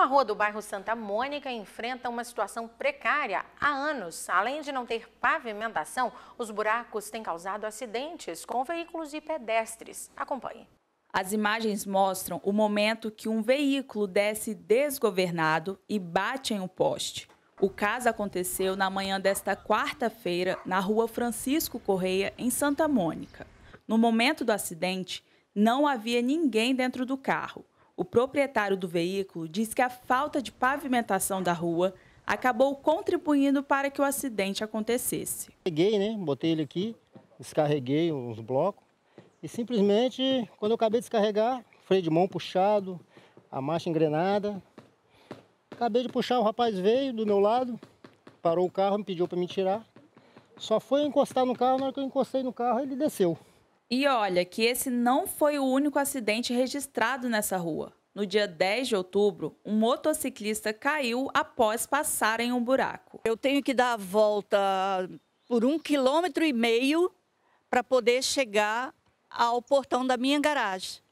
Uma rua do bairro Santa Mônica enfrenta uma situação precária há anos. Além de não ter pavimentação, os buracos têm causado acidentes com veículos e pedestres. Acompanhe. As imagens mostram o momento que um veículo desce desgovernado e bate em um poste. O caso aconteceu na manhã desta quarta-feira na rua Francisco Correia, em Santa Mônica. No momento do acidente, não havia ninguém dentro do carro o proprietário do veículo diz que a falta de pavimentação da rua acabou contribuindo para que o acidente acontecesse. Peguei, né? Botei ele aqui, descarreguei uns blocos e simplesmente, quando eu acabei de descarregar, freio de mão puxado, a marcha engrenada. Acabei de puxar, o rapaz veio do meu lado, parou o carro, me pediu para me tirar. Só foi encostar no carro, na hora que eu encostei no carro, ele desceu. E olha que esse não foi o único acidente registrado nessa rua. No dia 10 de outubro, um motociclista caiu após passar em um buraco. Eu tenho que dar a volta por um quilômetro e meio para poder chegar ao portão da minha garagem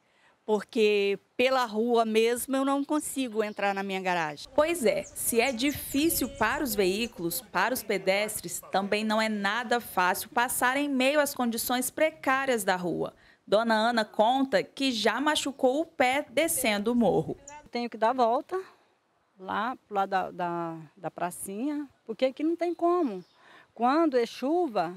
porque pela rua mesmo eu não consigo entrar na minha garagem. Pois é, se é difícil para os veículos, para os pedestres, também não é nada fácil passar em meio às condições precárias da rua. Dona Ana conta que já machucou o pé descendo o morro. Tenho que dar volta lá pro lado da, da, da pracinha, porque aqui não tem como. Quando é chuva,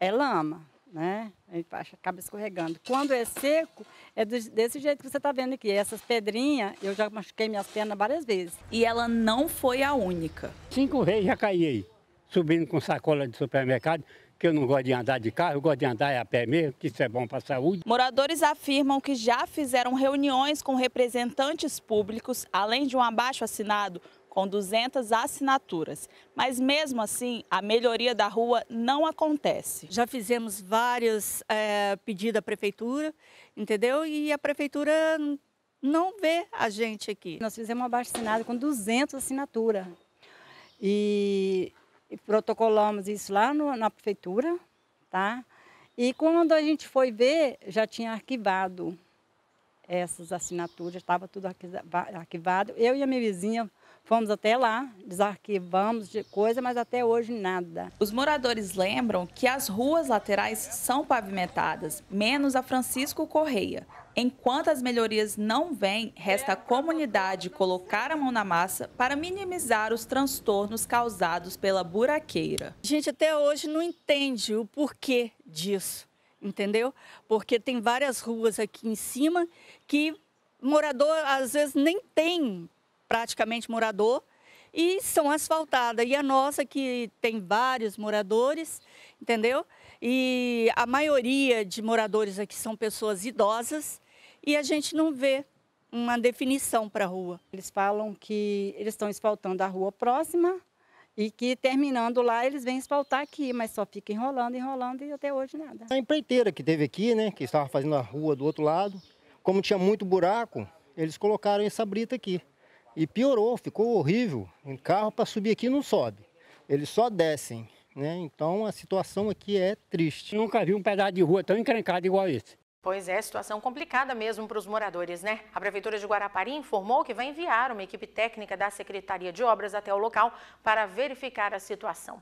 é lama, né? Aí a acaba escorregando. Quando é seco, é desse jeito que você está vendo aqui. Essas pedrinhas, eu já machuquei minhas pernas várias vezes. E ela não foi a única. Cinco vezes já caí aí, subindo com sacola de supermercado, que eu não gosto de andar de carro, eu gosto de andar a pé mesmo, que isso é bom para a saúde. Moradores afirmam que já fizeram reuniões com representantes públicos, além de um abaixo assinado com 200 assinaturas. Mas mesmo assim, a melhoria da rua não acontece. Já fizemos vários é, eh, pedidos à prefeitura, entendeu? E a prefeitura não vê a gente aqui. Nós fizemos uma baixa assinada com 200 assinaturas. E, e protocolamos isso lá no, na prefeitura, tá? E quando a gente foi ver, já tinha arquivado essas assinaturas, estava tudo arquivado. Eu e a minha vizinha Fomos até lá, desarquivamos de coisa, mas até hoje nada. Os moradores lembram que as ruas laterais são pavimentadas, menos a Francisco Correia. Enquanto as melhorias não vêm, resta à comunidade colocar a mão na massa para minimizar os transtornos causados pela buraqueira. A gente até hoje não entende o porquê disso, entendeu? Porque tem várias ruas aqui em cima que morador às vezes nem tem praticamente morador, e são asfaltadas. E a nossa, que tem vários moradores, entendeu? E a maioria de moradores aqui são pessoas idosas e a gente não vê uma definição para a rua. Eles falam que eles estão asfaltando a rua próxima e que terminando lá eles vêm asfaltar aqui, mas só fica enrolando, enrolando e até hoje nada. A empreiteira que teve aqui, né, que estava fazendo a rua do outro lado, como tinha muito buraco, eles colocaram essa brita aqui. E piorou, ficou horrível. Um carro para subir aqui não sobe. Eles só descem. Né? Então a situação aqui é triste. Nunca vi um pedaço de rua tão encrencado igual esse. Pois é, situação complicada mesmo para os moradores, né? A Prefeitura de Guarapari informou que vai enviar uma equipe técnica da Secretaria de Obras até o local para verificar a situação.